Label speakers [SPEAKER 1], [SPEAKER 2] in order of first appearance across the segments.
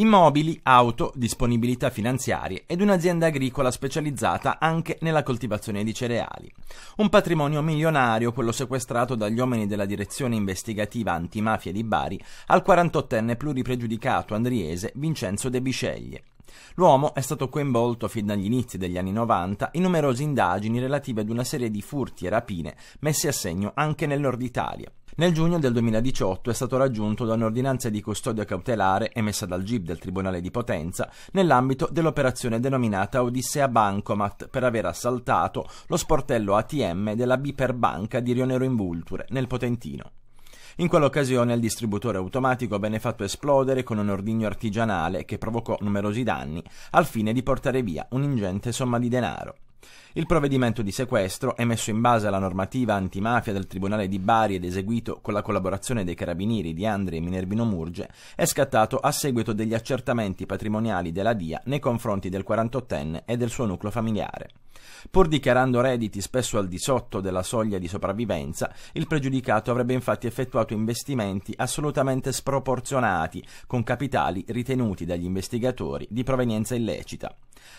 [SPEAKER 1] immobili, auto, disponibilità finanziarie ed un'azienda agricola specializzata anche nella coltivazione di cereali. Un patrimonio milionario, quello sequestrato dagli uomini della direzione investigativa antimafia di Bari al 48enne pluripregiudicato andriese Vincenzo De Bisceglie. L'uomo è stato coinvolto fin dagli inizi degli anni 90 in numerose indagini relative ad una serie di furti e rapine messe a segno anche nel nord Italia. Nel giugno del 2018 è stato raggiunto da un'ordinanza di custodia cautelare emessa dal GIP del Tribunale di Potenza nell'ambito dell'operazione denominata Odissea Bancomat per aver assaltato lo sportello ATM della Biperbanca di Rionero in Vulture, nel Potentino. In quell'occasione il distributore automatico venne fatto esplodere con un ordigno artigianale che provocò numerosi danni al fine di portare via un'ingente somma di denaro. Il provvedimento di sequestro, emesso in base alla normativa antimafia del Tribunale di Bari ed eseguito con la collaborazione dei carabinieri di Andri e Minervino Murge, è scattato a seguito degli accertamenti patrimoniali della DIA nei confronti del 48enne e del suo nucleo familiare. Pur dichiarando redditi spesso al di sotto della soglia di sopravvivenza, il pregiudicato avrebbe infatti effettuato investimenti assolutamente sproporzionati, con capitali ritenuti dagli investigatori di provenienza illecita.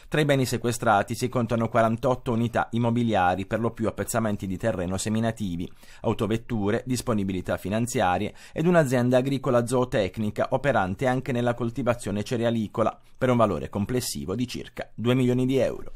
[SPEAKER 1] Tra i beni sequestrati si contano 48 unità immobiliari, per lo più appezzamenti di terreno seminativi, autovetture, disponibilità finanziarie ed un'azienda agricola zootecnica operante anche nella coltivazione cerealicola, per un valore complessivo di circa 2 milioni di euro.